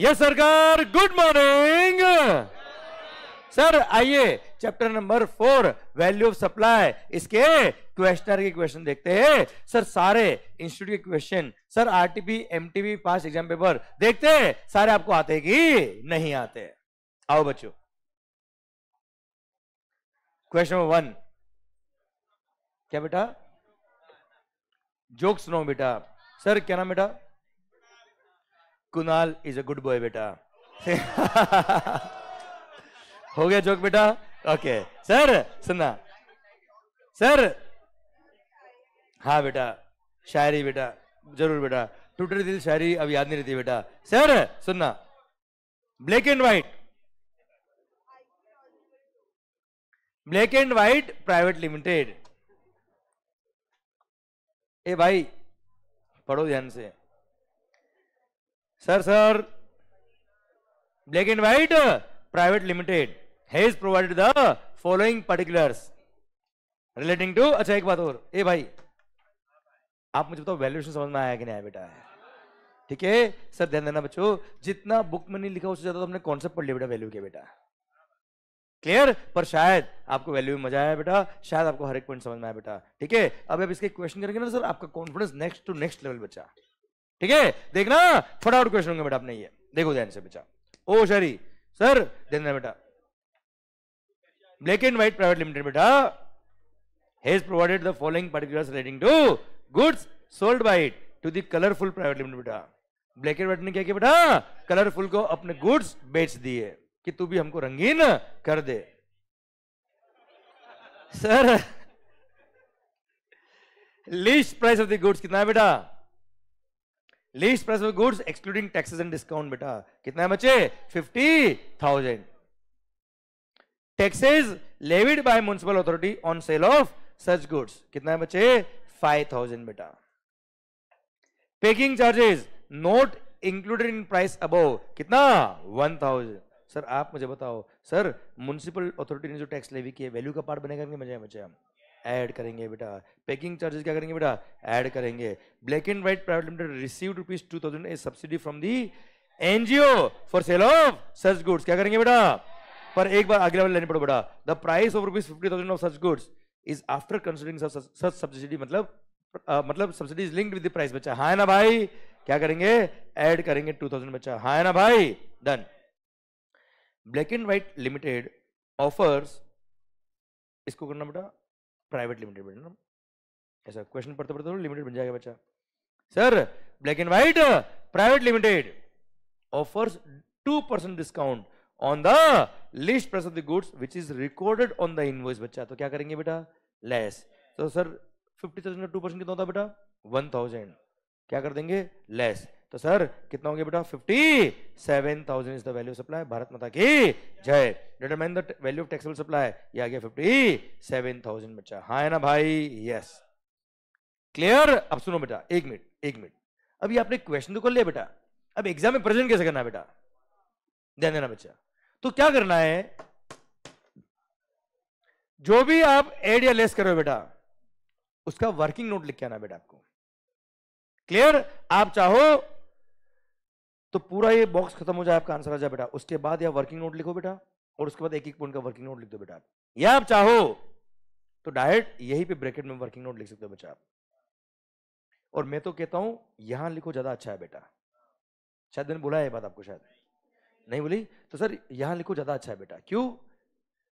Yes सरकार good morning sir आइए chapter number four value of supply इसके questionnaire के क्वेश्चन देखते हैं सर सारे इंस्टीट्यूट के question sir RTP MTP past exam paper देखते हैं सारे आपको आते कि नहीं आते आओ बच्चों क्वेश्चन नंबर वन क्या बेटा जोक्स सुनाओ बेटा सर क्या नाम बेटा Kunal is a good boy बेटा हो गया जोक बेटा ओके सर सुनना सर हाँ बेटा शायरी बेटा जरूर बेटा टूटे दिल शायरी अब याद नहीं रहती बेटा सर सुनना black and white black and white private limited ए भाई पढ़ो ध्यान से sir sir black and white private limited has provided the following particulars relating to अच्छा एक बात और ए भाई आप मुझे बताओ वैल्यूएशन समझ में आया कि नहीं आया बेटा ठीक है सर ध्यान देना बच्चों जितना बुक में नहीं लिखा उससे ज्यादा तुमने कॉन्सेप्ट पढ़ लिया बेटा वैल्यू के बेटा क्लियर पर शायद आपको वैल्यू में मजा आया बेटा शायद आपको हर एक पॉइंट समझ में आया बेटा ठीक है अब आप इसके क्वेश्चन करेंगे ना सर आपका confidence next to next level बच्चा ठीक है देखना फटाफट क्वेश्चन होंगे बेटा अपने ये देखो ध्यान से बेटा ओ सॉरी सर ध्यान बेटा black and white private limited बेटा has provided the following particular relating to goods sold by it to the colourful private limited बेटा ब्लैक एंड व्हाइट ने क्या किया बेटा कलरफुल को अपने गुड्स बेच दिए कि तू भी हमको रंगीन कर दे sir list price of the goods कितना है बेटा least price of goods excluding taxes and discount बेटा कितना है बचे fifty thousand taxes levied by municipal authority on sale of such goods कितना है बचे फाइव थाउजेंड बेटा packing charges not included in price above कितना वन थाउजेंड सर आप मुझे बताओ सर म्यूनसिपल अथॉरिटी ने जो टैक्स लेवी किया वैल्यू का पार्ट बनेगा कि मजा बचे हम ऐड करेंगे बेटा पैकिंग चार्जेस क्या करेंगे बेटा ऐड करेंगे black and white private limited receive rupees two thousand a subsidy from the NGO for sale of such goods क्या करेंगे बेटा पर एक बार अगले बार लेने पड़ो बेटा the price of rupees fifty thousand of such goods is after considering such subsidy मतलब uh, मतलब subsidy is linked with the price बच्चा हाँ ना भाई क्या करेंगे ऐड करेंगे टू थाउजेंड बच्चा हाँ ना भाई done black and white limited offers इसको करना बेटा प्राइवेट लिमिटेड बन ना ऐसा क्वेश्चन पढ़ते पढ़ते लिमिटेड बन जाएगा बच्चा sir black and white private limited offers two percent discount on the list price of the goods which is recorded on the invoice बच्चा तो क्या करेंगे बेटा लेस तो सर फिफ्टी थाउजेंड का टू परसेंट कितना होता है बेटा थाउजेंड क्या कर देंगे लेस तो सर कितना हो गया बेटा fifty seven thousand is the value supply Bharat माता की जय determine the value of taxable supply ये आ गया फिफ्टी सेवन थाउजेंड बच्चा हा है ना भाई यस क्लियर अब सुनो बेटा एक मिनट एक मिनट अभी आपने क्वेश्चन तो कर लिया बेटा अब एग्जाम में प्रेजेंट कैसे करना है बेटा ध्यान देना बच्चा तो क्या करना है जो भी आप एड या लेस करो बेटा उसका वर्किंग नोट लिख के आना बेटा आपको क्लियर आप चाहो तो पूरा ये बॉक्स खत्म हो जाए आपका आंसर आ जाए बेटा उसके बाद या वर्किंग नोट लिखो बेटा और उसके बाद एक एक पॉइंट का वर्किंग नोट लिख दो बेटा या आप चाहो तो डायरेक्ट यही पे ब्रैकेट में वर्किंग नोट लिख सकते हो बच्चा आप और मैं तो कहता हूं यहां लिखो ज्यादा अच्छा है बेटा शायद मैंने बोला है बात आपको शायद नहीं बोली तो सर यहां लिखो ज्यादा अच्छा है बेटा क्यों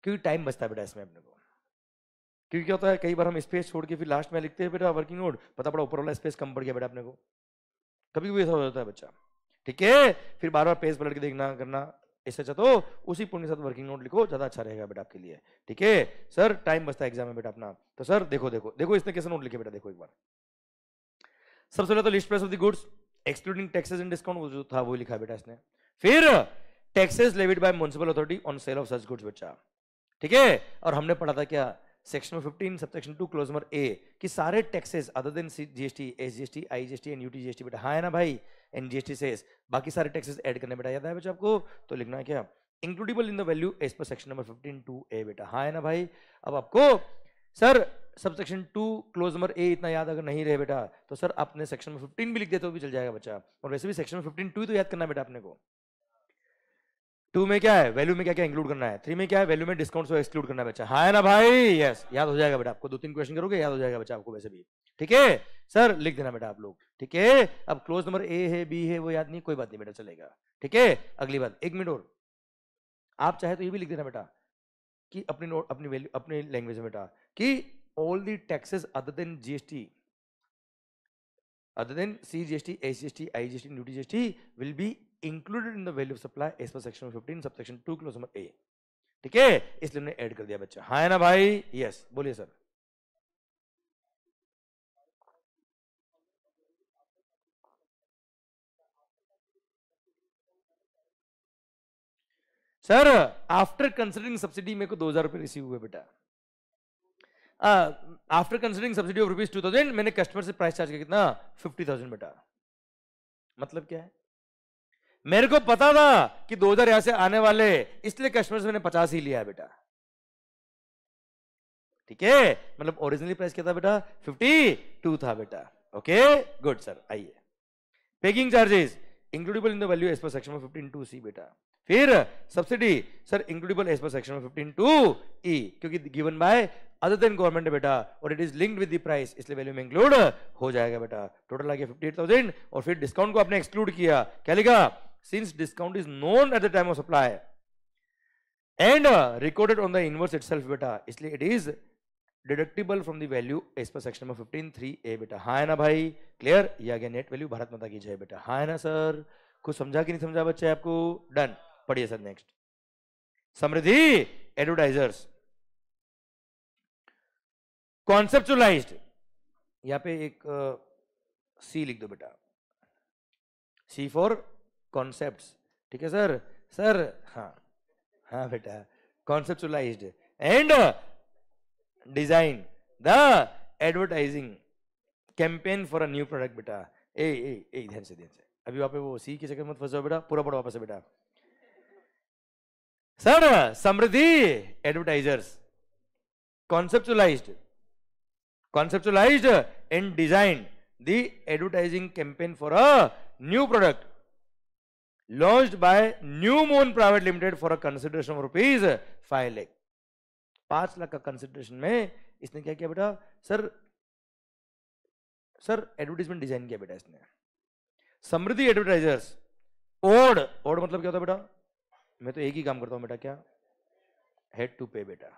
क्योंकि टाइम बचता है बेटा इसमें अपने को क्योंकि क्या होता है कई बार हम स्पेस छोड़ के फिर लास्ट में लिखते हैं बेटा वर्किंग नोट पता पड़ा ऊपर वाला स्पेस कम पड़ गया बेटा अपने को कभी कभी ऐसा हो जाता है बच्चा ठीक है फिर बार बार पेज पलट के देखना करना ऐसे अच्छा तो उसी पुण्य के साथ वर्किंग नोट लिखो ज्यादा अच्छा रहेगा बेटा आपके लिए ठीक है सर टाइम बचता है एग्जाम में बेटा अपना तो सर देखो देखो देखो इसने कैसे नोट लिखे बेटा देखो एक बार सबसे पहले तो list price of the goods excluding taxes and discount जो था वो लिखा बेटा इसने फिर taxes levied by municipal authority on sale of such goods बच्चा ठीक है और हमने पढ़ा था क्या section 15 sub section 2 close number A कि सारे taxes other than GST SGST IGST and UTGST बेटा हां है ना भाई एंड जीएसटी से बाकी सारे टैक्सेस ऐड करने बेटा याद है बच्चा आपको तो लिखना है क्या includable in the value as per section number fifteen two A बेटा हाँ है ना भाई अब आपको sir sub section two clause number A इतना याद अगर नहीं रहे बेटा तो सर आपने सेक्शन में फिफ्टीन भी लिख देते हो भी चल जाएगा बच्चा और वैसे भी सेक्शन में फिफ्टीन टू तो याद करना बेटा अपने को टू में क्या है वैल्यू में क्या क्या इंक्लूड करना है थ्री में क्या है वैल्यू में डिस्काउंट एक्सक्लूड करना है बच्चा हाँ है ना भाई यस याद हो जाएगा बेटा आपको दो तीन क्वेश्चन करोगे याद हो जाएगा बच्चा आपको वैसे भी ठीक है सर लिख देना बेटा आप लोग ठीक है अब क्लोज नंबर ए है बी है वो याद नहीं कोई बात नहीं बेटा चलेगा ठीक है अगली बात एक मिनट और आप चाहे तो ये भी लिख देना बेटा कि अपनी नोट अपनी वैल्यू अपने लैंग्वेज में बेटा कि all the taxes other than GST S T duty G S T will be included in the value of supply as per section fifteen sub section two clause number A ठीक है इसलिए हमने add कर दिया बच्चा हाँ ना भाई यस बोलिए sir sir after considering subsidy मेरे को दो हजार रुपए रिसीव हुए बेटा after considering subsidy of rupees two thousand मैंने कस्टमर से प्राइस चार्ज किया कितना फिफ्टी थाउजेंड बेटा मतलब क्या है मेरे को पता था कि दो हजार यहां से आने वाले इसलिए कस्टमर से मैंने पचास ही लिया है बेटा ठीक है मतलब ओरिजिनली प्राइस क्या था बेटा फिफ्टी टू था बेटा ओके गुड सर आइए packing charges includable in the value as per section में फिफ्टीन टू सी बेटा फिर subsidy sir includable as per section fifteen two E क्योंकि given by other than government बेटा और it is linked with the price इसलिए value में include हो जाएगा बेटा टोटल आ गया फिफ्टी एट थाउजेंड और फिर डिस्काउंट को आपने एक्सक्लूड किया क्या लिखा since discount is known at the time of supply and recorded on the invoice it बेटा इसलिए it is deductible from the value as per section number fifteen three A बेटा हाँ है ना भाई क्लियर या गया नेट वैल्यू भारत माता की जय बेटा हाँ है ना सर कुछ समझा कि नहीं समझा बच्चे आपको डन पढ़िए sir next Samriddhi advertisers conceptualized यहां पे एक सी uh, लिख दो बेटा सी फॉर कॉन्सेप्ट ठीक है सर सर हाँ हाँ बेटा conceptualized and design the advertising campaign for a new product बेटा ए ए ए ध्यान से ध्यान से अभी वहां पे वो सी की चक्कर मत फंसो बेटा पूरा पढ़ो वापस बेटा sir Samriddhi advertisers conceptualize conceptualize and design the advertising campaign for a new product launch by new moon private limited for a consideration of rupees five lakh पांच लाख का कंसिडरेशन में इसने क्या किया बेटा सर सर एडवर्टीजमेंट डिजाइन किया बेटा इसने समृद्धि एडवर्टाइजर्स ओड ओड मतलब क्या होता बेटा मैं तो एक ही काम करता हूं बेटा क्या हेड टू पे बेटा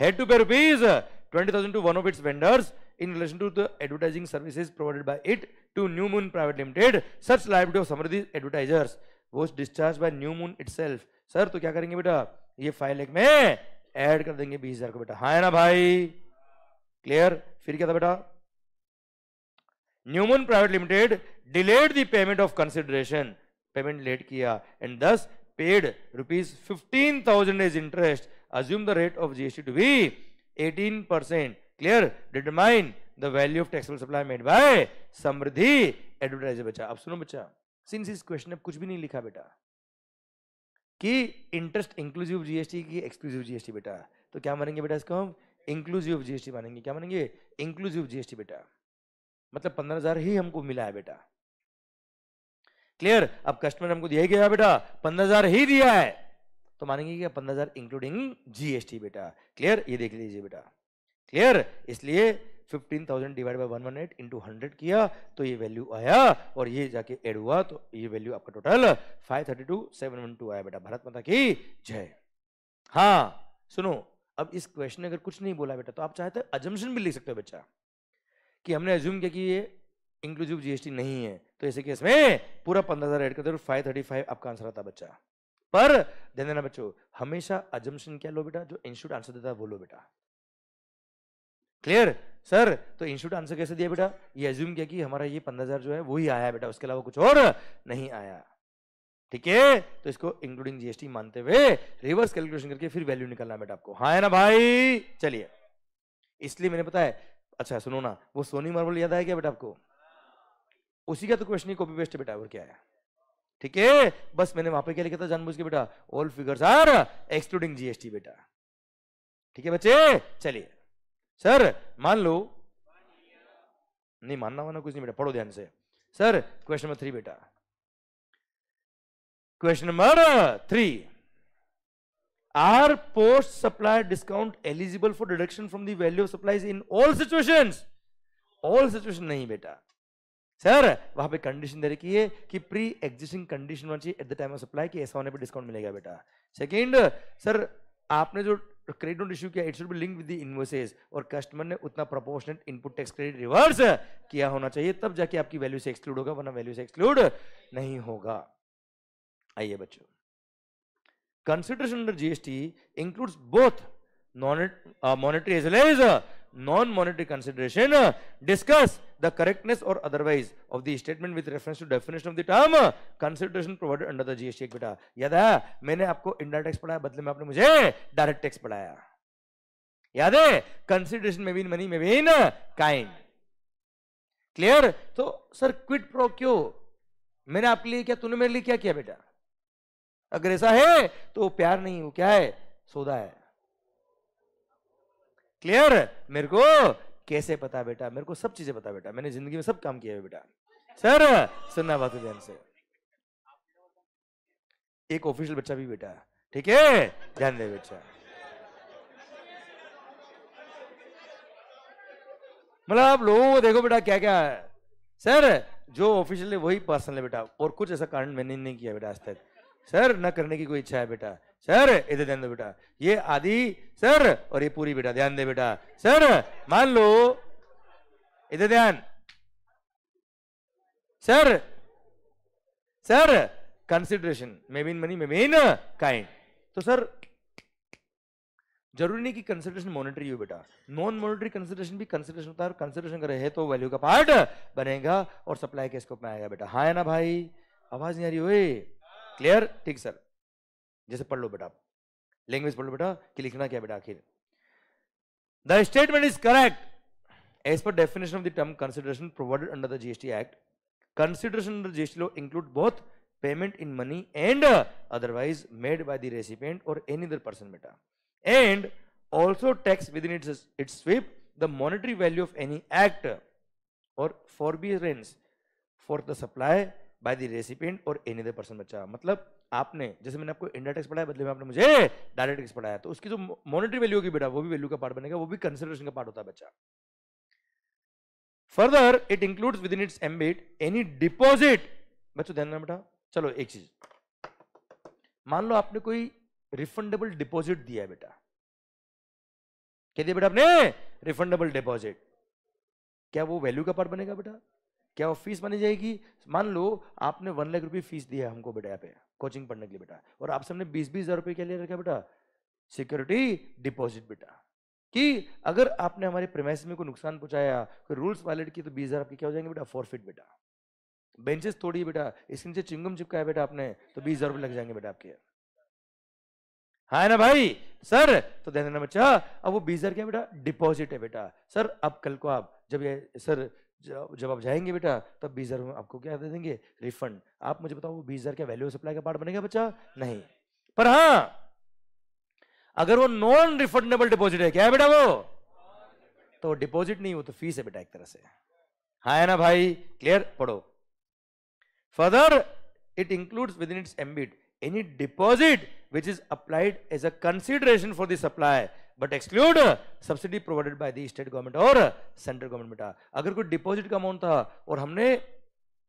had to pay rupees twenty thousand to one of its vendors in relation to the advertising services provided by it to new moon private limited such liability of Samriddhi advertisers was discharge by new moon it sir तो क्या करेंगे बेटा ये file एक में add कर देंगे बीस को बेटा हाँ ना भाई क्लियर फिर क्या था बेटा new moon private limited delayed the payment of consideration payment late किया and thus paid rupees fifteen thousand is interest assume the rate of GST to be 18%. Clear? Determine the value of taxable supply made by Samriddhi advertiser बच्चा अब सुनो बच्चा since इस question में कुछ भी नहीं लिखा बेटा कि इंटरेस्ट इंक्लूसिव जीएसटी की एक्सक्लूसिव जीएसटी बेटा तो क्या मानेंगे बेटा इसको हम इंक्लूसिव जीएसटी मानेंगे क्या मानेंगे इंक्लूसिव जीएसटी बेटा मतलब पंद्रह हजार ही हमको मिला है बेटा क्लियर अब कस्टमर हमको दिया ही गया बेटा पंद्रह हजार ही दिया है तो मानेंगे क्या पंद्रह हजार इंक्लूडिंग जीएसटी बेटा क्लियर ये देख लीजिए बेटा क्लियर इसलिए fifteen thousand divide by one one eight into hundred किया तो ये वैल्यू आया और ये जाके एड हुआ तो ये वैल्यू आपका total five thirty two seven one two आया बेटा भारत माता की जय हाँ सुनो अब इस क्वेश्चन अगर कुछ नहीं बोला बेटा तो आप चाहे तो एजम्पन भी लिख सकते हो बच्चा कि हमने एज्यूम किया कि ये इंक्लूसिव जीएसटी नहीं है तो ऐसे केस में पूरा पंद्रह हजार एड करते फाइव थर्टी फाइव आपका आंसर आता बच्चा पर ध्यान देना बच्चों हमेशा अजम्पशन क्या लो बेटा जो इंस्टीट्यूट आंसर देता है वो लो बेटा क्लियर सर तो इंस्टीट्यूट आंसर कैसे दिया बेटा ये एज्यूम किया कि हमारा ये पंद्रह हजार जो है वही आया बेटा उसके अलावा कुछ और नहीं आया ठीक है तो इसको इंक्लूडिंग जीएसटी मानते हुए रिवर्स कैलकुलेशन करके फिर वैल्यू निकालना बेटा आपको हाँ है ना भाई चलिए इसलिए मैंने पता है अच्छा सुनो ना वो सोनी मार्बल याद आया क्या बेटा आपको उसी का तो क्वेश्चन कॉपी पेस्ट बेटा और क्या है ठीक है बस मैंने वहां पे क्या लिखा था जानबूझ के बेटा all figures are excluding GST बेटा ठीक है बच्चे चलिए सर मान लो नहीं मानना वाना कुछ नहीं बेटा पढ़ो ध्यान से सर क्वेश्चन नंबर थ्री बेटा question number three are post supply discount eligible for deduction from the value of supplies in all situations all situation नहीं बेटा सर वहां पे कंडीशन दे रखी है कि प्री एग्जिस्टिंग कंडीशन होना चाहिए at the time of supply कि ऐसा होने पे डिस्काउंट मिलेगा बेटा सेकंड सर आपने जो क्रेडिट नोट इश्यू किया it should be link with the invoices और कस्टमर ने उतना proportionate input tax credit reverse किया होना चाहिए तब जाके आपकी वैल्यू से एक्सक्लूड होगा वरना वैल्यू से एक्सक्लूड नहीं होगा आइए बच्चों consideration under GST includes both monetary as well as non monetary consideration discuss the correctness or otherwise of the statement with reference to definition of the term consideration provided under the GST Act बेटा याद है मैंने आपको indirect tax पढ़ाया बदले में आपने मुझे direct tax पढ़ाया याद है कंसिडरेशन में भी इन मनी में भी इन काइंड क्लियर तो सर क्विट प्रो क्यों मैंने आपके लिए क्या तूने मेरे लिए क्या किया बेटा अगर ऐसा है तो प्यार नहीं वो क्या है सौदा है क्लियर मेरे को कैसे पता बेटा मेरे को सब चीजें पता बेटा मैंने जिंदगी में सब काम किया है बेटा सर सुनना बात ध्यान से एक ऑफिशियल बच्चा भी बेटा ठीक है ध्यान दे बेटा मतलब आप लोगों को देखो बेटा क्या क्या है सर जो ऑफिशियल है वही पर्सनल है बेटा और कुछ ऐसा कारण मैंने नहीं किया बेटा आज तक सर ना करने की कोई इच्छा है बेटा सर इधर ध्यान दो बेटा ये आदि सर और ये पूरी बेटा ध्यान दे बेटा सर मान लो इधर ध्यान sir sir consideration may be money may be kind तो सर जरूरी नहीं कि कंसिडरेशन मॉनिटरी हो बेटा नॉन मॉनिटरी कंसिडरेशन भी कंसिडरेशन होता है और कंसिडरेशन करे है तो वैल्यू का पार्ट बनेगा और सप्लाई के स्कोप में आएगा बेटा हाँ है ना भाई आवाज नहीं आ रही हो क्लियर ठीक सर जैसे पढ़ लो बेटा लैंग्वेज पढ़ लो बेटा कि लिखना क्या बेटा आखिर the statement is correct as per definition of the term consideration provided under the GST act consideration under GST law include both payment in money and otherwise made by the recipient और any other person बेटा and also takes within its its sweep the monetary value of any act और for be for the supply by the recipient और any other person बच्चा मतलब आपने जैसे मैंने आपको इंडा टैक्स पढ़ाया बदले में आपने मुझे डायरेक्ट टैक्स पढ़ाया तो उसकी जो मॉनिटरी वैल्यू होगी बेटा वो भी वैल्यू का पार्ट बनेगा वो भी कंसिडरेशन का पार्ट होता है बच्चा further it includes within its ambit any deposit बच्चों ध्यान देना बेटा चलो एक चीज मान लो आपने कोई रिफंडेबल डिपॉजिट दिया है बेटा क्या दिया बेटा आपने रिफंडेबल डिपॉजिट क्या वो वैल्यू का पार्ट बनेगा बेटा क्या वो फीस मानी जाएगी मान लो आपने वन लाख रुपये फीस दिया हमको बेटा यहाँ पे कोचिंग पढ़ने के लिए बेटा और आपसे हमने बीस बीस हज़ार रुपये क्या ले रखा बेटा सिक्योरिटी डिपॉजिट बेटा कि अगर आपने हमारे प्रेमाइस में कोई नुकसान पहुंचाया कोई रूल्स वायलेट की तो बीस हज़ार आपके क्या हो जाएंगे बेटा फॉरफिट बेटा बेंचेस तोड़िए बेटा इसके नीचे चिंगम चिपकाया बेटा आपने तो बीस हज़ार रुपये लग जाएंगे बेटा आपके हाँ ना भाई सर तो देना बच्चा अब वो बीस हज़ार क्या बेटा डिपॉजिट है बेटा सर अब कल को आप जब ये सर जब जब आप जाएंगे बेटा तब बीस हज़ार आपको क्या दे देंगे रिफंड आप मुझे बताओ वो बीस हज़ार का वैल्यू सप्लाई का पार्ट बनेगा बच्चा नहीं पर हाँ अगर वो नॉन रिफंडेबल डिपॉजिट है क्या है बेटा वो तो डिपॉजिट नहीं वो तो फीस है बेटा एक तरह से हा है ना भाई क्लियर पढ़ो further it includes within its ambit any deposit which is applied as a consideration for the supply but exclude subsidy provided by the state government और सेंट्रल गवर्नमेंट बेटा अगर कोई डिपॉजिट का अमाउंट था और हमने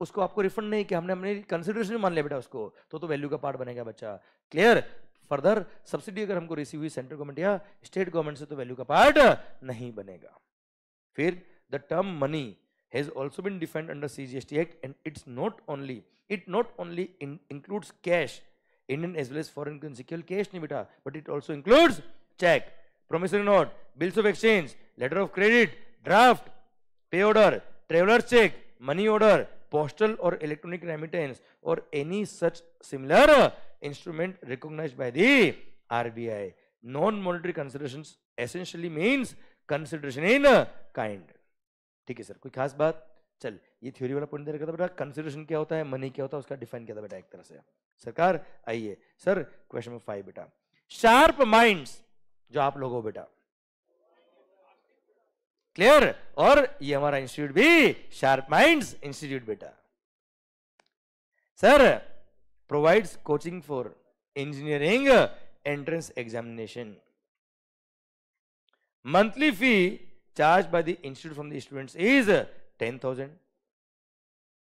उसको आपको रिफंड नहीं किया हमने हमने कंसिडरेशन मान लिया बेटा उसको तो तो वैल्यू का पार्ट बनेगा बच्चा क्लियर फर्दर सब्सिडी अगर हमको रिसीव हुई सेंट्रल गवर्नमेंट या स्टेट गवर्नमेंट से तो वैल्यू का पार्ट uh, नहीं बनेगा फिर the term money also been defined under under CGST Act and it's not only, not only only in, includes cash, Indian as as as foreign नहीं बेटा, but it also includes cheque promissory note, bills of exchange, letter of credit, draft, pay order, traveler's check, money order, postal or electronic remittance or any such similar instrument recognized by the RBI. Non-monetary considerations essentially means consideration in kind. ठीक है sir कोई खास बात चल ये theory वाला point दे रखा था बेटा कंसिडरेशन क्या होता है मनी क्या होता है उसका डिफाइन किया था बेटा एक तरह से सरकार आइए सर क्वेश्चन नंबर फाइव बेटा शार्प माइंड्स जो आप लोग हो बेटा क्लियर और ये हमारा इंस्टीट्यूट भी शार्प माइंड इंस्टीट्यूट बेटा sir provides coaching for engineering entrance examination monthly fee charge by the institute from the students is ten thousand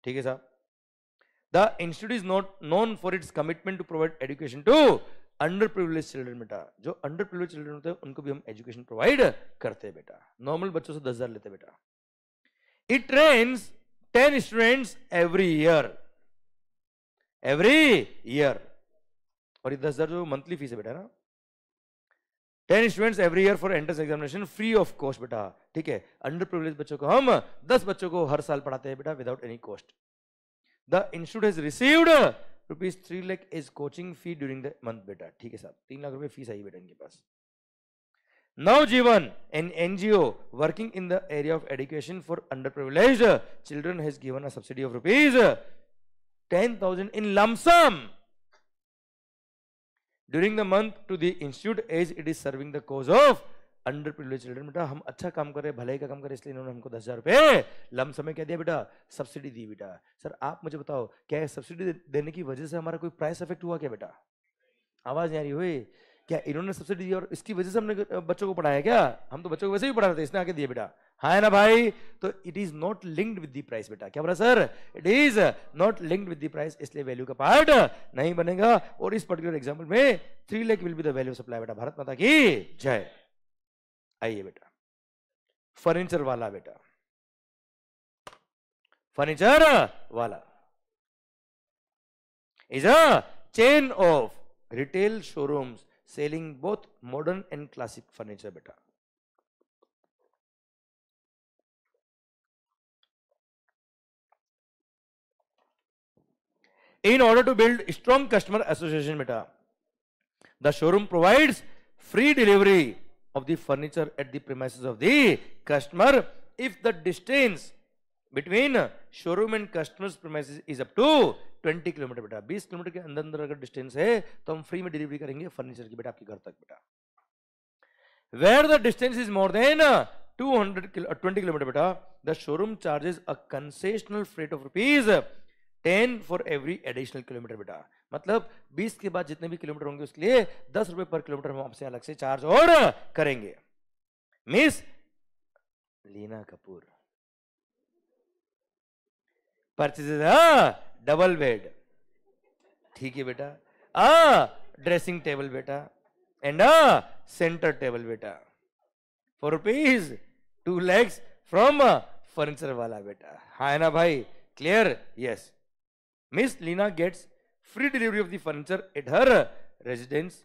ठीक है साहब the institute is not known for its commitment to provide education to under privilege children बेटा जो under privilege children होते हैं उनको भी हम एजुकेशन प्रोवाइड करते हैं बेटा नॉर्मल बच्चों से दस हजार लेते बेटा it train ten students every year every year और ये दस हजार जो मंथली फीस है बेटा ना ten students every year for entrance examination free of cost बेटा ठीक है अंडर प्रिविलेज बच्चों को हम दस बच्चों को हर साल पढ़ाते हैं बेटा without any cost the institute has received rupees three lakh is coaching fee during the month बेटा ठीक है साहब तीन लाख रुपए फीस आई बेटा इनके पास Nav Jeevan an NGO working in the area of education for under privilege children has given subsidy of rupees ten thousand in lump sum during the month to the institute as it is serving the cause of under privilege children बेटा हम अच्छा काम कर रहे हैं भलाई का काम कर रहे हैं इसलिए इन्होंने हमको दस हज़ार रुपये लम समय क्या दिया बेटा सब्सिडी दी बेटा सर आप मुझे बताओ क्या सब्सिडी देने की वजह से हमारा कोई प्राइस अफेक्ट हुआ क्या बेटा आवाज़ नहीं आ रही हुई क्या इन्होंने सब्सिडी दी और इसकी वजह से हमने बच्चों को पढ़ाया क्या हम तो बच्चों को वैसे भी पढ़ा रहे थे इसने आके दिया बेटा हाँ है ना भाई तो it is not linked with the price बेटा क्या बोला sir it is not linked with the price इसलिए वैल्यू का पार्ट नहीं बनेगा और इस पर्टिकुलर एग्जाम्पल में three lakh will be the value supply बेटा भारत माता की जय आइए बेटा फर्नीचर वाला बेटा फर्नीचर वाला is a chain of retail showrooms selling both modern and classic furniture बेटा in order to build strong customer association बेटा the showroom provides free delivery of the furniture at the premises of the customer if the distance between showroom and customer's premises is up to 20 kilometre बेटा 20 kilometre के अंदर अंदर अगर distance है तो हम free में डिलीवरी करेंगे फर्नीचर की बेटा आपके घर तक बेटा where the distance is more than 200 kilo, 20 kilometer beta the showroom charges a concessional freight of rupees 10 for every additional kilometer beta मतलब 20 के बाद जितने भी किलोमीटर होंगे उसके लिए दस रुपए पर किलोमीटर हम आपसे अलग से चार्ज और करेंगे miss Leena Kapoor double bed हाँ, ठीक है बेटा आ ड्रेसिंग टेबल बेटा एंड आ सेंटर टेबल बेटा for rupees two lakhs from furniture वाला बेटा हा है ना भाई clear yes miss Leena gets free delivery of the furniture at her residence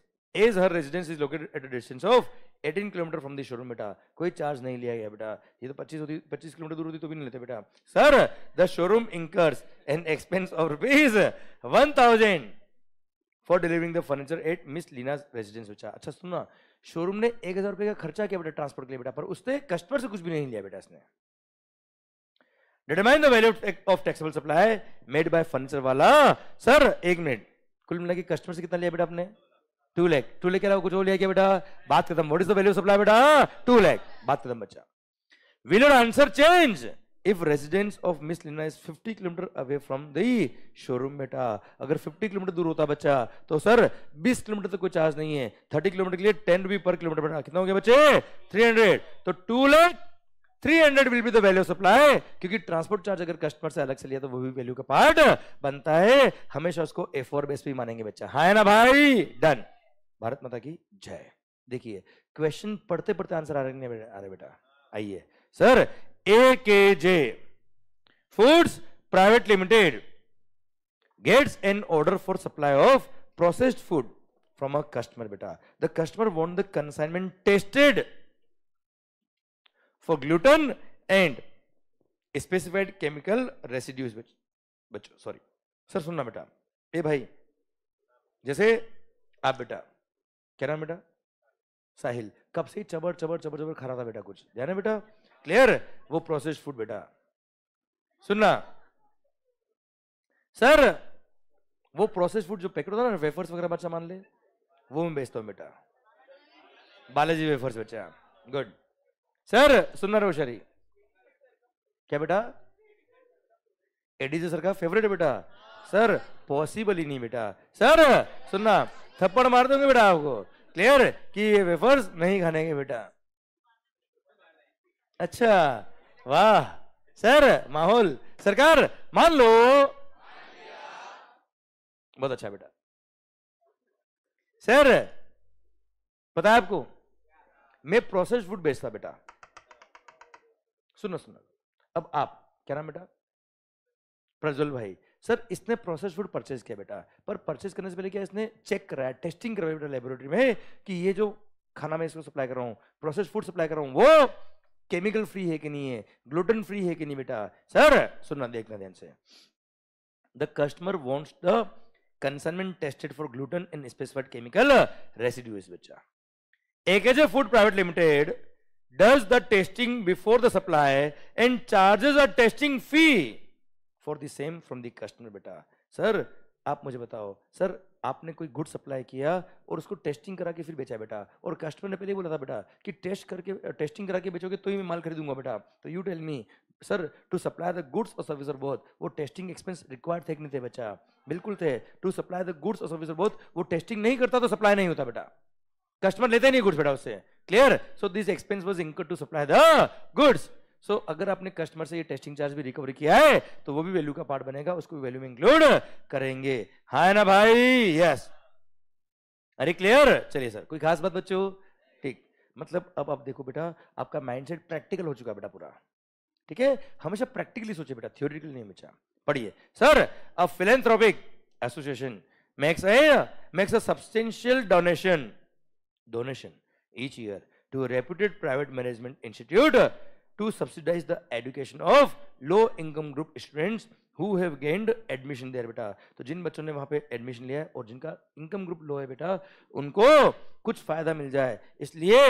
as her residence is located at a distance of 18 kilometre from the showroom बेटा कोई charge नहीं लिया गया बेटा ये तो 25 होती 25 किलोमीटर दूर होती तो भी नहीं लेते बेटा sir the showroom incurs an expense of rupees 1000 for delivering the furniture at miss lina's residence बच्चा अच्छा सुनना शोरूम ने एक हजार रुपए का खर्चा किया बेटा ट्रांसपोर्ट के लिए बेटा पर उसने कस्टमर से कुछ भी नहीं लिया बेटा इसने determine the value of taxable supply made by furniture वाला सर एक मिनट कुल मिला के कस्टमर से कितना लिया बेटा आपने टू लैख टू लैख के अलावा कुछ और लिया क्या बेटा बात खत्म what is the value supply बेटा टू लैख बात खत्म बच्चा will your answer change if residence of miss Leena is 50 kilometre away from the showroom बेटा अगर 50 किलोमीटर दूर होता बच्चा तो सर 20 किलोमीटर तो कोई चार्ज नहीं है 30 किलोमीटर के लिए 10 रुपी पर किलोमीटर बेटा कितना हो गया बच्चे 300 तो 2 lakh 300 will be the value supply क्योंकि ट्रांसपोर्ट चार्ज अगर कस्टमर से अलग से लिया तो वो भी वैल्यू का पार्ट बनता है हमेशा उसको ए फोर बेस भी मानेंगे बच्चा हाँ ना भाई डन भारत माता की जय देखिए क्वेश्चन पढ़ते पढ़ते आंसर आ रहे आ रहे बेटा आइए sir A K J foods private limited gets an order for supply of processed food from a customer बेटा the customer want the consignment tested for gluten and specified chemical residues बच्चों sorry sir सुनना बेटा ए भाई जैसे आप बेटा क्या नाम बेटा साहिल कब से चबर चबर चबर चबर खा रहा था बेटा कुछ ध्यान है बेटा क्लियर वो प्रोसेस्ड फूड बेटा सुनना सर वो प्रोसेस फूड जो पैकेट होता है ना वेफर्स वगैरह बच्चा मान ले वो मैं बेचता हूँ बेटा बालाजी वेफर्स बच्चा गुड सर हो शरी क्या बेटा एडी सर का फेवरेट है बेटा सर पॉसिबल ही नहीं बेटा सर सुनना थप्पड़ मार दोगे बेटा आपको क्लियर कि ये वेफर्स नहीं खाने के बेटा अच्छा वाह सर माहौल सरकार मान लो बहुत अच्छा बेटा सर पता है आपको मैं प्रोसेस्ड फूड बेचता बेटा सुनो सुनो अब आप क्या नाम बेटा प्रज्वल भाई सर इसने प्रोसेस फूड परचेज किया बेटा पर परचेज करने से पहले क्या इसने चेक कराया टेस्टिंग करवाया बेटा लेबोरेटरी में कि ये जो खाना मैं इसको सप्लाई कर रहा हूँ प्रोसेस फूड सप्लाई कर रहा हूँ वो केमिकल फ्री है कि नहीं है ग्लूटेन फ्री है कि नहीं बेटा सर सुनना देखना ध्यान से the customer wants the consignment tested for gluten and specified chemical residues बच्चा AKJ food private limited does the testing before the supply and charges a testing fee for the same from the customer beta sir आप मुझे बताओ sir आपने कोई good supply किया और उसको testing करा के फिर बेचा बेटा और कस्टमर ने पहले बोला था बेटा कि टेस्ट करके टेस्टिंग करा के बेचोगे तो ही मैं माल खरीदूंगा बेटा तो you tell me sir to supply the goods और सर्विस और बहुत वो टेस्टिंग एक्सपेंस रिक्वायर्ड थे कि नहीं थे बच्चा बिल्कुल थे टू सप्लाई द गुड्स और सर्विस और बहुत वो टेस्टिंग नहीं करता तो सप्लाई नहीं होता बेटा कस्टमर लेते नहीं गुड्स बेटा उससे clear so this expense was incur to supply the goods so अगर आपने कस्टमर से ये टेस्टिंग चार्ज भी रिकवर किया है तो वो भी वैल्यू का पार्ट बनेगा उसको भी वैल्यू में इंक्लूड करेंगे हा है ना भाई यस अरे क्लियर चलिए सर कोई खास बात बच्चों ठीक मतलब अब आप देखो बेटा आपका माइंडसेट प्रैक्टिकल हो चुका बेटा पूरा ठीक है हमेशा प्रैक्टिकली सोचे बेटा थियोरिटिकल नहीं हमेशा पढ़िए sir a philanthropic association makes है makes a substantial donation each year to a reputed private management institute to subsidize the education of low income group students who have gained admission there beta to jin bachon ne wahan pe admission liya hai aur jinka income group low hai beta unko kuch fayda mil jaye isliye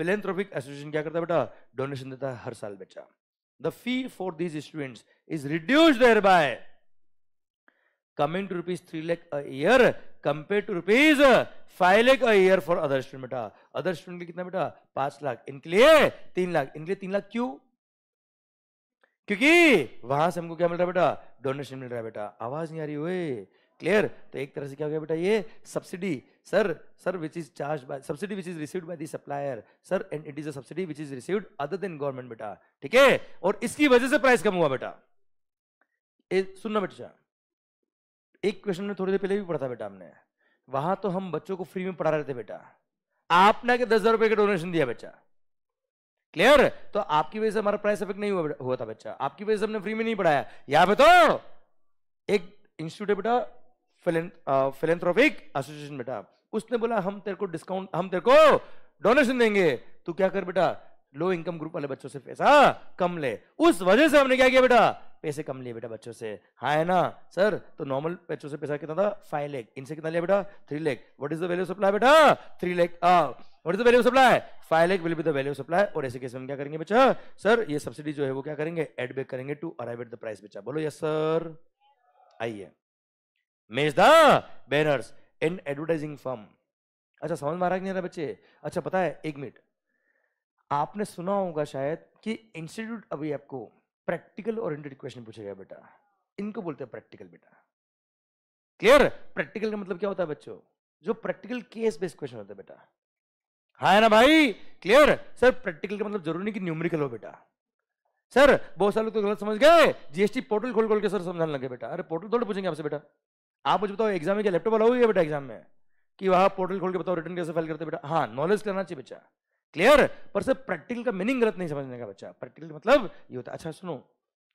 philanthropic association kya karta hai beta donation deta hai har saal बच्चा the fee for these students is reduced thereby coming to rupees 3 lakh a year compare to rupees five lakh a year for other student बेटा other student कितना बेटा पांच लाख इनके लिए तीन लाख इनके लिए तीन लाख क्यों क्योंकि वहां से हमको क्या मिल रहा है बेटा डोनेशन मिल रहा है बेटा आवाज नहीं आ रही हुई क्लियर तो एक तरह से क्या हो गया बेटा ये subsidy sir sir which is charge by subsidy which is received by the supplier sir and it is a subsidy which is received other than government बेटा ठीक है और इसकी वजह से प्राइस कम हुआ बेटा सुनना बेटा एक क्वेश्चन में थोड़ी देर पहले भी पढ़ा था बेटा हमने वहां तो हम बच्चों को फ्री में पढ़ा रहे थे बेटा आपने के दस हजार रुपए का डोनेशन दिया बच्चा क्लियर तो आपकी वजह से हमारा प्राइस इफेक्ट नहीं हुआ हुआ था बच्चा आपकी वजह से हमने फ्री में नहीं पढ़ाया यहाँ पे तो एक इंस्टीट्यूट है बेटा फिलेंथ्रोपिक एसोसिएशन बेटा उसने बोला हम तेरे को डिस्काउंट हम तेरे को डोनेशन देंगे तू क्या कर बेटा लो इनकम ग्रुप वाले बच्चों से पैसा कम ले उस वजह से हमने क्या किया बेटा पैसे कम लिए बेटा बच्चों से हाँ है ना सर तो नॉर्मल बच्चों से पैसा कितना था फाइव लेख इनसे कितना लिया बेटा three lakh what is the value supply बेटा three lakh what is the value supply five lakh will be the value supply और ऐसे केस में क्या करेंगे बच्चा सर ये सब्सिडी जो है वो क्या करेंगे एड बेक करेंगे to arrive at the price बच्चा बोलो यस सर आइए Maze the banners in advertising firm अच्छा समझ में आ रहा नहीं रहा बच्चे अच्छा पता है एक मिनट आपने सुना होगा शायद कि इंस्टीट्यूट अभी आपको प्रैक्टिकल ओरिएंटेड क्वेश्चन पूछा गया बेटा इनको बोलते हैं प्रैक्टिकल बेटा क्लियर प्रैक्टिकल का मतलब क्या होता है बच्चों जो प्रैक्टिकल केस बेस्ड क्वेश्चन होता है बेटा हाँ है ना भाई क्लियर सर प्रैक्टिकल का मतलब जरूरी नहीं कि न्यूमरिकल हो बेटा सर बहुत सारे लोग तो गलत समझ गए जीएसटी पोर्टल खोल खोल के सर समझाने लगे बेटा अरे पोर्टल थोड़े पूछेंगे आपसे बेटा आप मुझे बताओ एग्जाम में क्या लैपटॉप वाला है बेटा एग्जाम में कि वहाँ पोर्टल खोल के बताओ रिटर्न कैसे फाइल करते बेटा हाँ नॉलेज करना चाहिए बच्चा क्लियर पर सर प्रैक्टिकल का मीनिंग गलत नहीं समझने का बच्चा प्रैक्टिकल मतलब ये होता अच्छा सुनो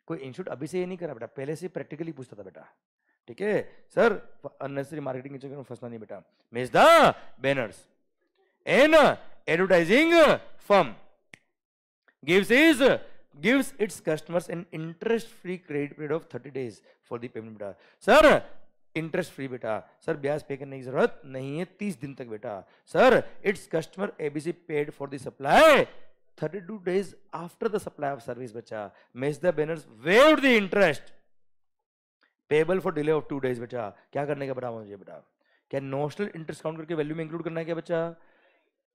कोई इंस्टीट्यूट अभी से ये नहीं करा बेटा पहले से प्रैक्टिकली पूछता था बेटा ठीक है सर अननेसरी मार्केटिंग के चक्कर में फंसना नहीं बेटा Maze the banners an advertising firm gives is gives its customers an interest free credit period of thirty days for the payment बेटा सर इंटरेस्ट फ्री बेटा सर ब्याज पे करने की जरूरत नहीं है तीस दिन तक बेटा sir its customer ABC paid for the supply thirty two days after the supply of service बच्चा Maze the banners waive the interest payable for delay of two days बच्चा क्या करने का बराबर मुझे बेटा क्या नोशनल इंटरेस्ट काउंट करके वैल्यू में इंक्लूड करना है क्या बच्चा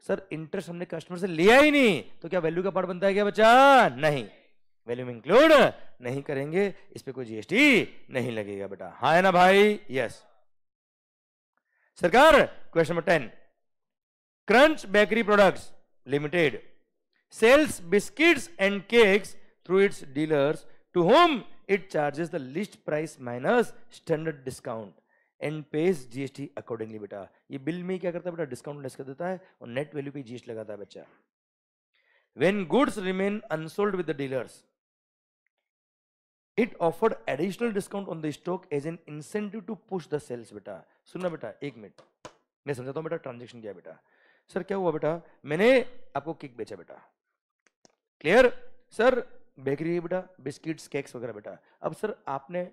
सर इंटरेस्ट हमने कस्टमर से लिया ही नहीं तो क्या वैल्यू का पार्ट बनता है क्या बच्चा नहीं वैल्यू में इंक्लूड नहीं करेंगे इस पर कोई जीएसटी नहीं लगेगा बेटा हा है ना भाई यस सरकार question number ten Crunch bakery products limited sells biscuits and cakes through its dealers to home it charges the list price minus standard discount and pays GST accordingly बेटा ये बिल में क्या करता है बेटा डिस्काउंट लेस कर देता है और नेट वैल्यू पे जीएसटी लगाता है बच्चा when goods remain unsold with the dealers it offered additional discount on the stock as an incentive to push the sales बेटा सुनना बेटा एक मिनट मैं समझाता हूँ बेटा ट्रांजेक्शन किया बेटा सर क्या हुआ बेटा मैंने आपको केक बेचा बेटा क्लियर सर बेकरी है बेटा बिस्किट्स केक्स वगैरह बेटा अब सर आपने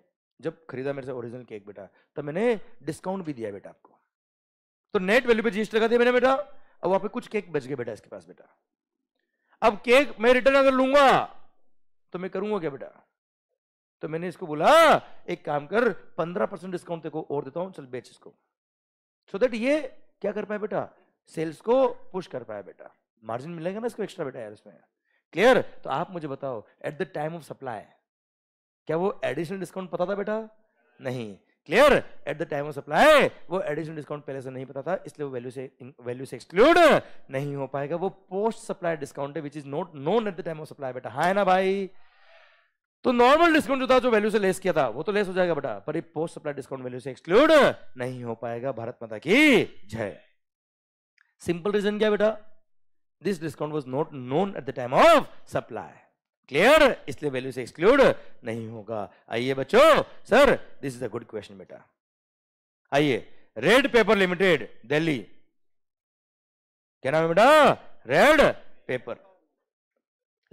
जब खरीदा मेरे से ओरिजिनल केक बेटा तो मैंने डिस्काउंट भी दिया बेटा आपको तो नेट वैल्यू पे जीएसटी लगा दिया मैंने बेटा अब वहां पे कुछ केक बच गए बेटा इसके पास बेटा अब केक मैं रिटर्न अगर लूंगा तो मैं करूंगा क्या बेटा तो मैंने इसको बोला हाँ, एक काम कर पंद्रह परसेंट डिस्काउंट देखो और देता हूं चल बेच इसको सो देट ये क्या कर पाए बेटा सेल्स को पुश कर पाया बेटा मार्जिन मिलेगा ना इसको एक्स्ट्रा बेटा यार इसमें क्लियर तो आप मुझे बताओ at the time of supply क्या वो एडिशनल डिस्काउंट पता था बेटा नहीं clear at the time of supply वो एडिशनल डिस्काउंट पहले से नहीं पता था इसलिए वो वैल्यू से वैल्यू से एक्सक्लूड नहीं हो पाएगा वो पोस्ट सप्लाई डिस्काउंट है which is not known at the time of supply बेटा हाँ ना भाई तो नॉर्मल डिस्काउंट जो था जो वैल्यू से लेस किया था वो तो लेस हो जाएगा बेटा पर ये पोस्ट सप्लाई डिस्काउंट वैल्यू से एक्सक्लूड नहीं हो पाएगा भारत माता की जय सिंपल रीजन क्या बेटा this discount was not known at the time of supply clear इसलिए वैल्यू से एक्सक्लूड नहीं होगा आइए बच्चो sir this is a good question बेटा आइए रेड पेपर लिमिटेड दिल्ली क्या नाम है बेटा रेड पेपर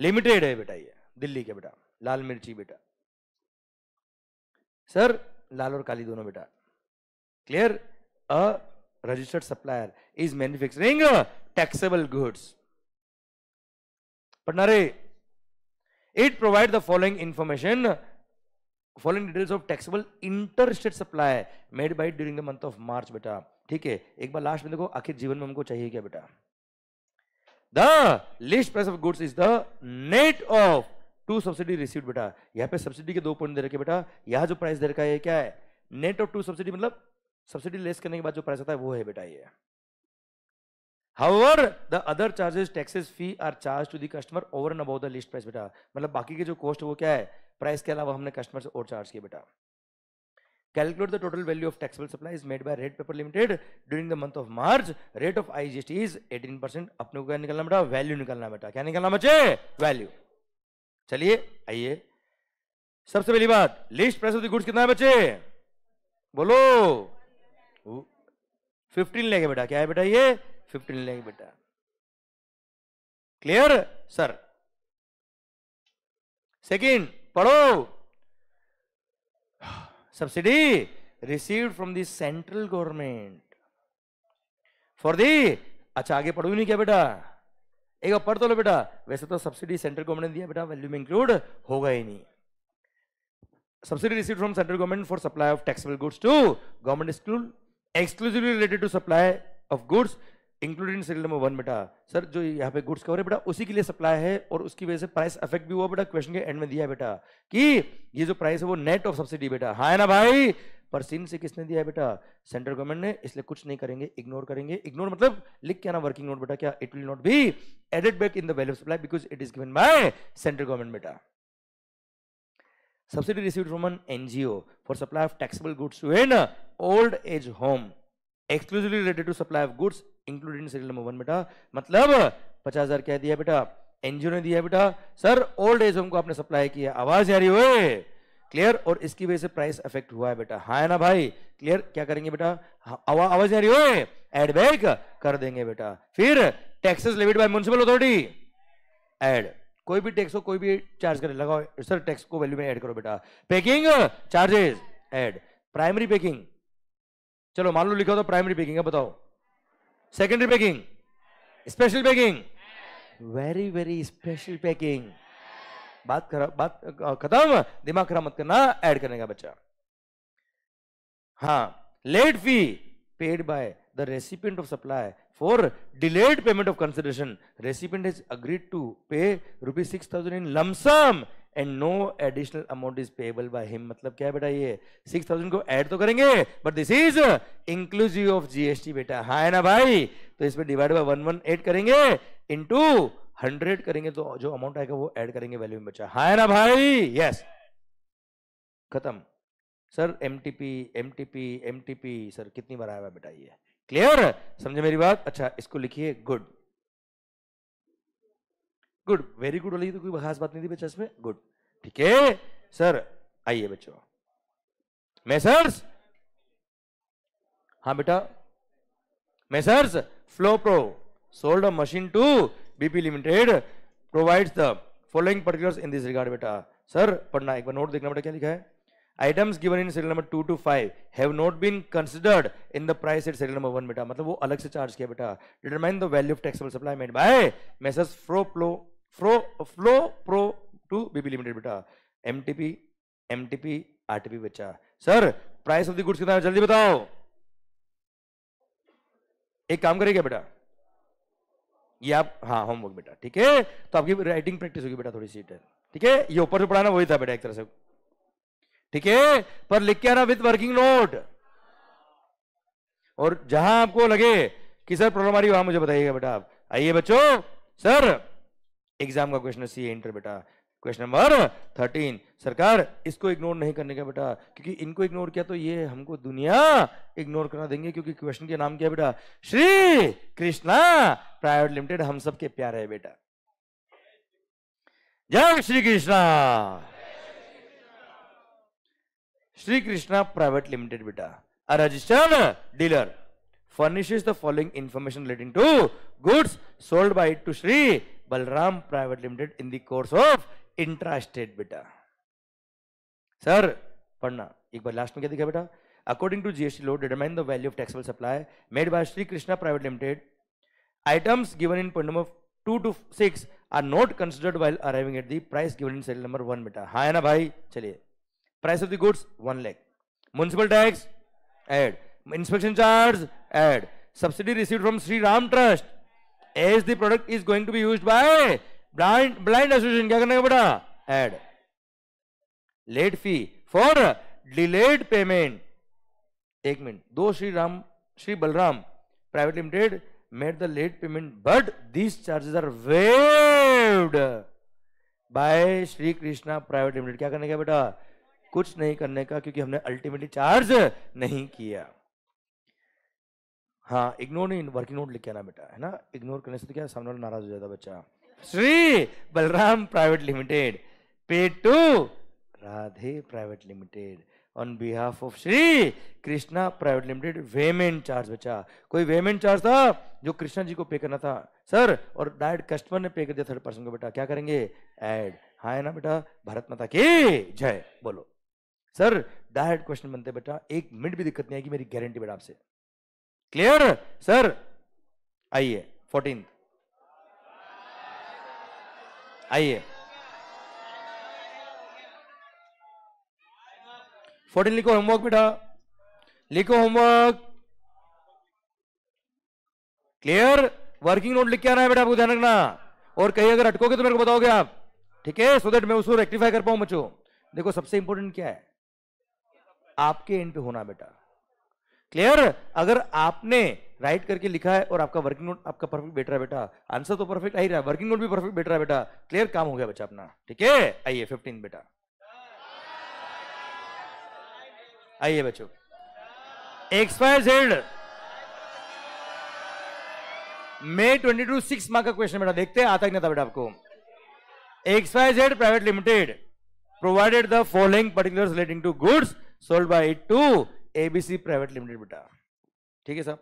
लिमिटेड है बेटा ये दिल्ली के बेटा लाल मिर्ची बेटा सर लाल और काली दोनों बेटा clear a registered supplier is manufacturing taxable goods पढ़ना रे it provide the following information following details of taxable interstate supply made by during the month of March बेटा ठीक है एक बार लास्ट में देखो आखिर जीवन में हमको चाहिए क्या बेटा the list price of goods is the net of to subsidy received बेटा यहाँ पे सब्सिडी के दो पॉइंट दे रखे बेटा यहाँ जो प्राइस दे रखा है क्या है नेट ऑफ टू सब्सिडी मतलब सब्सिडी लेस करने के बाद जो प्राइस आता है वो है बेटा ये हाउर the other charges taxes fee are charge to the customer over and about the list price बेटा मतलब बाकी के जो कॉस्ट है वो क्या है प्राइस के अलावा हमने कस्टमर से और चार्ज किया बेटा calculate calculate the total value of taxable supplies made by Red Pepper Limited during the month of March. Rate of IGST is 18%. अपने को क्या निकालना बेटा? वैल्यू निकालना बेटा. क्या निकालना बचे? वैल्यू चलिए आइए सबसे पहली बात list price of the goods कितना है बच्चे बोलो फिफ्टीन लेंगे बेटा क्या है बेटा ये फिफ्टीन लेंगे बेटा क्लियर सर सेकंड पढ़ो subsidy received from the central government for the अच्छा आगे पढ़ो नहीं क्या बेटा एक बार पढ़ तो लो बेटा वैसे तो सब्सिडी सेंट्रल गवर्नमेंट ने दिया बेटा वैल्यू में इंक्लूड होगा ही नहीं subsidy receive from central government for supply of taxable goods to government school exclusively related to supply of goods included in cell number one बेटा सर जो यहाँ पे गुड्स कवर है बेटा उसी के लिए सप्लाई है और उसकी वजह से प्राइस अफेक्ट भी हुआ बेटा क्वेश्चन के एंड में दिया बेटा कि ये जो प्राइस है वो नेट ऑफ सब्सिडी बेटा हाँ ना भाई पर सिन से किसने दिया है बेटा सेंट्रल गवर्नमेंट ने इसलिए कुछ नहीं करेंगे इग्नोर करेंगे इग्नोर मतलब लिख के ना वर्किंग नोट बेटा क्या it will not be added back in the value supply because it is given by central government बेटा subsidy receive from an NGO for supply of taxable goods to an old age home exclusively related to supply of goods included in serial number one बेटा मतलब पचास हजार क्या दिया बेटा NGO ने दिया बेटा सर ओल्ड एज होम को आपने सप्लाई किया आवाज आ रही हुए क्लियर और इसकी वजह से प्राइस अफेक्ट हुआ है बेटा हाँ है ना भाई क्लियर क्या करेंगे बेटा हाँ, आवाज आ रही हो एड बैक कर देंगे बेटा फिर taxes limit by municipal authority add कोई भी टैक्स हो कोई भी चार्ज करे लगाओ सर टैक्स को वैल्यू में एड करो बेटा packing charges add primary packing चलो मान लो लिखा तो प्राइमरी पैकिंग है बताओ secondary packing special packing very very special packing बात खरा बात खत्म दिमाग खराब मत करना ऐड करने का बच्चा हाँ late fee paid by the recipient of supply for delayed payment of consideration recipient is agreed to pay rupees six thousand in lump sum and no additional amount is payable by him मतलब क्या बेटा ये six thousand को add तो करेंगे but this is inclusive of GST बेटा हा है ना भाई तो इसमें divide by one one add करेंगे इन टू हंड्रेड करेंगे तो जो अमाउंट आएगा वो ऐड करेंगे वैल्यू में बचा हाँ ना भाई यस खत्म sir M T P M T P M T P sir कितनी बार आया बेटा ये क्लियर समझे मेरी बात अच्छा इसको लिखिए गुड गुड वेरी गुड वाली तो कोई खास बात नहीं थी बच्चा इसमें गुड ठीक है सर आइए बच्चों मैसर्स हाँ बेटा messrs flow pro sold machine to BP limited provides the following particulars in this regard बेटा सर पढ़ना एक बार नोट देखना बेटा क्या लिखा है items given in serial number two two five have not been considered in the price at serial number one बेटा मतलब वो अलग से चार्ज किया बेटा determine the value of taxable supply made by messrs फ्रो प्लो फ्रो flow pro to BP limited बेटा M T P M T P R T P बच्चा sir price of the goods कितना जल्दी बताओ एक काम करेगा बेटा ये आप हाँ होमवर्क बेटा ठीक है तो आपकी राइटिंग प्रैक्टिस होगी बेटा थोड़ी सी ठीक है ये ऊपर से पढ़ाना वही था बेटा एक तरह से ठीक है पर लिख के आना विथ वर्किंग नोट और जहां आपको लगे कि सर प्रॉब्लम आ रही वहां मुझे बताइएगा बेटा आप आइए बच्चों सर एग्जाम का क्वेश्चन सी एंटर बेटा क्वेश्चन नंबर थर्टीन सरकार इसको इग्नोर नहीं करने का बेटा क्योंकि इनको इग्नोर किया तो ये हमको दुनिया इग्नोर करना देंगे क्योंकि क्वेश्चन के नाम क्या बेटा श्री कृष्णा प्राइवेट लिमिटेड हम सबके प्यारे है बेटा जय श्री कृष्णा श्री कृष्णा प्राइवेट लिमिटेड बेटा a registered dealer furnishes the following information relating to goods sold to Shri Balram private limited in Limited in the intra state बेटा सर पढ़ना एक बार लास्ट में क्या दिखा बेटा according to GST law determine the value of taxable supply made by Shri Krishna private limited items given in point number two two six are not considered while arriving at the price given in cell number one बेटा हाँ है ना भाई चलिए price of the goods one lakh municipal tax add inspection charge add subsidy receive from Shri Ram trust as the product is going to be use by blind blind association क्या करना है बेटा add late fee for delayed payment एक minute दो Shri Ram Shri Balram private limited made the late payment but these charges are waived by Shri Krishna private limited क्या करने का बेटा कुछ नहीं करने का क्योंकि हमने अल्टीमेटली चार्ज नहीं किया हाँ इग्नोर नहीं वर्किंग नोट लिख के आना बेटा है ना इग्नोर करने से तो क्या सामने वाला नाराज हो जाता बच्चा Shri Balram private limited paid to Radhe private limited on behalf of Shri Krishna private limited payment charge बचा कोई payment चार्ज था जो कृष्णा जी को पे करना था सर और डायरेक्ट कस्टमर ने पे कर दिया थर्ड पर्सन को बेटा क्या करेंगे एड हाँ है ना बेटा भारत माता के जय बोलो सर डायरेक्ट क्वेश्चन बनते बेटा एक मिनट भी दिक्कत नहीं आएगी मेरी गारंटी बेटा आपसे क्लियर सर आइए फोर्टीन आइए फोर्टीन लिखो होमवर्क बेटा लिखो होमवर्क क्लियर वर्किंग नोट लिख के आना है बेटा आपको ध्यान रखना और कहीं अगर अटकोगे तो मेरे को बताओगे आप ठीक है सो देट मैं उसको रेक्टिफाई कर पाऊं बच्चों देखो सबसे इंपोर्टेंट क्या है आपके एंड पे होना बेटा क्लियर अगर आपने राइट करके लिखा है और आपका वर्किंग नोट आपका परफेक्ट बेटर है बेटा आंसर तो परफेक्ट आ ही रहा है वर्किंग नोट भी परफेक्ट बेटर है बेटा क्लियर काम हो गया बच्चा अपना ठीक है आइए फिफ्टीन बेटा आइए बच्चों X Z May twenty two six mark का क्वेश्चन बेटा देखते हैं आता नहीं था बेटा आपको X Z private limited provided the following particular relating to goods sold by to ABC private limited बेटा ठीक है sir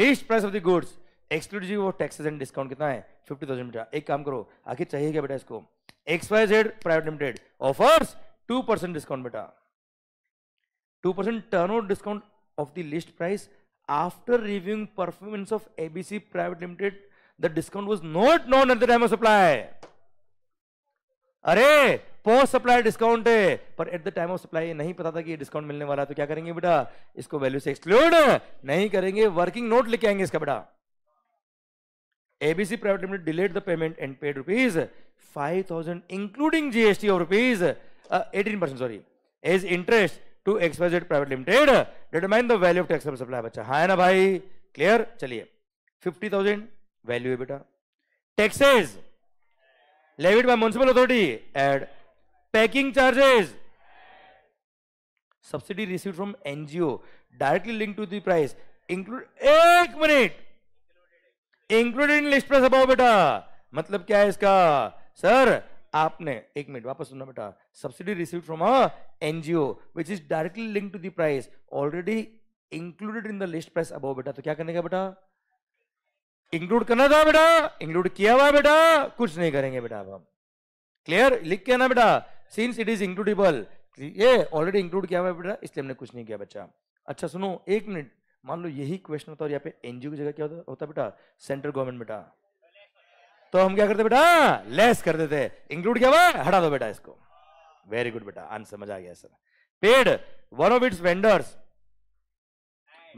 list price of the goods exclusive of taxes and discount कितना है फिफ्टी थाउजेंड बेटा एक काम करो आखिर चाहिए क्या बेटा इसको X Y Z private limited offers two percent discount बेटा two percent turn over discount of the list price after reviewing performance of ABC private limited the discount was not known at the time of supply अरे post supply discount है पर at the time of supply नहीं पता था कि ये discount मिलने वाला है तो क्या करेंगे बेटा इसको वैल्यू से एक्सक्लूड नहीं करेंगे वर्किंग नोट लेके आएंगे इसका बेटा ABC private limited delayed the payment and paid rupees five thousand including GST of rupees eighteen percent sorry as interest to XYZ private limited determine the value of tax supply बच्चा हाँ ना भाई clear चलिए fifty thousand value है बेटा taxes levied by municipal authority add packing charges subsidy received from ngo directly linked to the price include ek minute included in list price above beta मतलब क्या है इसका सर आपने एक minute वापस सुनना बेटा subsidy receive from a NGO which is directly link to the price already included in the list price above बेटा तो क्या करने का बेटा इंक्लूड करना था बेटा इंक्लूड किया हुआ बेटा कुछ नहीं करेंगे बेटा अब हम क्लियर लिख के ना बेटा सिंस इट इज इंक्लूडेबल ये ऑलरेडी इंक्लूड किया हुआ बेटा इसलिए हमने कुछ नहीं किया बच्चा अच्छा सुनो एक मिनट मान लो यही क्वेश्चन होता और यहाँ पे एनजीओ की जगह क्या होता होता बेटा सेंट्रल गवर्नमेंट बेटा तो हम क्या करते बेटा लेस कर देते इंक्लूड क्या हुआ हटा दो बेटा इसको वेरी गुड बेटा आंसर मजा आ गया sir paid one of its vendors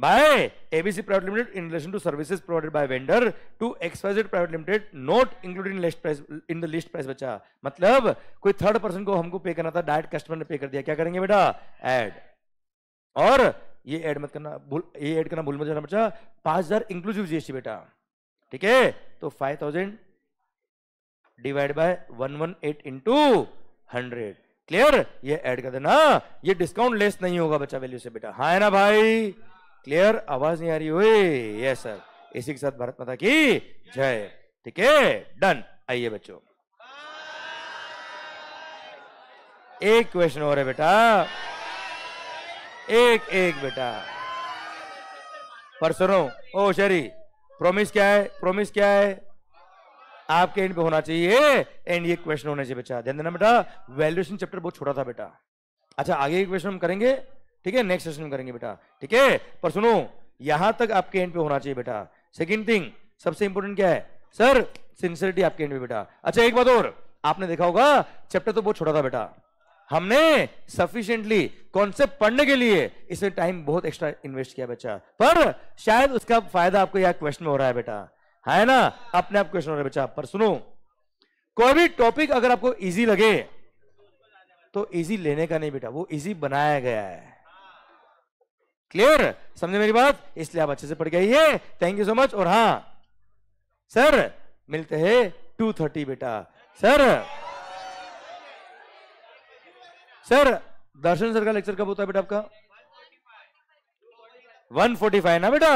by ABC Private Limited in relation to services provided by vendor to XYZ Private Limited not included in list price in the list price बचा मतलब कोई third person को हमको पे करना था direct customer ने पे कर दिया क्या करेंगे बेटा ऐड और ये ऐड मत करना भूल ये ऐड करना भूल मत जाना बच्चा पाँच हजार इंक्लूसिव जीएसटी बेटा ठीक है तो five thousand divide by one one eight into hundred clear ये ऐड कर देना ये डिस्काउंट लेस नहीं होगा बच्चा वैल्यू से बेटा हाँ है ना भाई क्लियर आवाज नहीं आ रही हुई यस सर इसी के साथ भारत माता की जय ठीक है डन आइए बच्चों एक क्वेश्चन और है बेटा एक एक बेटा परसों ओ शरी प्रोमिस क्या है प्रोमिस क्या है आपके एंड पे होना चाहिए एंड ये क्वेश्चन होना चाहिए बच्चा ध्यान देना बेटा वैल्यूएशन चैप्टर बहुत छोटा था बेटा अच्छा आगे क्वेश्चन हम करेंगे ठीक है नेक्स्ट सेशन में करेंगे बेटा ठीक है पर सुनो यहां तक आपके एंड पे होना चाहिए बेटा सेकेंड थिंग सबसे इंपोर्टेंट क्या है सर सिंसियरिटी आपके एंड पे बेटा अच्छा एक बात और आपने देखा होगा चैप्टर तो बहुत छोटा था बेटा हमने सफिशियंटली कॉन्सेप्ट पढ़ने के लिए इसमें टाइम बहुत एक्स्ट्रा इन्वेस्ट किया बच्चा पर शायद उसका फायदा आपको यहाँ क्वेश्चन में हो रहा है बेटा है ना अपने आप क्वेश्चन हो रहा है बच्चा पर सुनो कोई भी टॉपिक अगर आपको इजी लगे तो इजी लेने का नहीं बेटा वो इजी बनाया गया है क्लियर समझे मेरी बात इसलिए आप अच्छे से पढ़ गई है थैंक यू सो मच और हाँ सर मिलते हैं टू थर्टी बेटा सर सर दर्शन सर का लेक्चर कब होता है बेटा आपका वन फोर्टी फाइव ना बेटा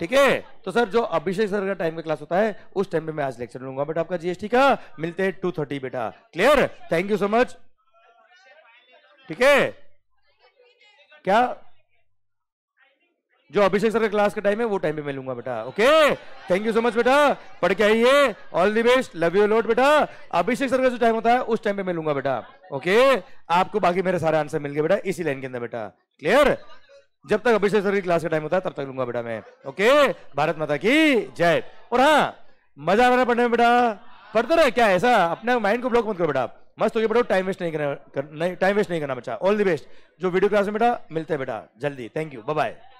ठीक है तो सर जो अभिषेक सर का टाइम में क्लास होता है उस टाइम पे मैं आज लेक्चर लूंगा बेटा आपका जीएसटी का मिलते हैं टू थर्टी बेटा clear thank you so much ठीक है क्या जो अभिषेक सर का क्लास का टाइम है वो टाइम पे मिलूंगा बेटा okay thank you so much बेटा पढ़ के आइए all the best love you lot बेटा अभिषेक सर का जो टाइम होता है उस टाइम पे मैं लूंगा बेटा ओके आपको बाकी मेरे सारे आंसर मिल गए बेटा इसी लाइन के अंदर बेटा क्लियर जब तक अभिषेक सर की क्लास का टाइम होता है तब तक लूंगा बेटा मैं ओके भारत माता की जय और हाँ मजा आ रहा है पढ़ने में बेटा पढ़ते रहे क्या ऐसा अपने माइंड को ब्लॉक मत करो बेटा मस्त हो गया बेटा टाइम वेस्ट नहीं करना टाइम वेस्ट नहीं करना बच्चा ऑल दी बेस्ट जो वीडियो क्लास में बेटा मिलते हैं बेटा जल्दी थैंक यू बाय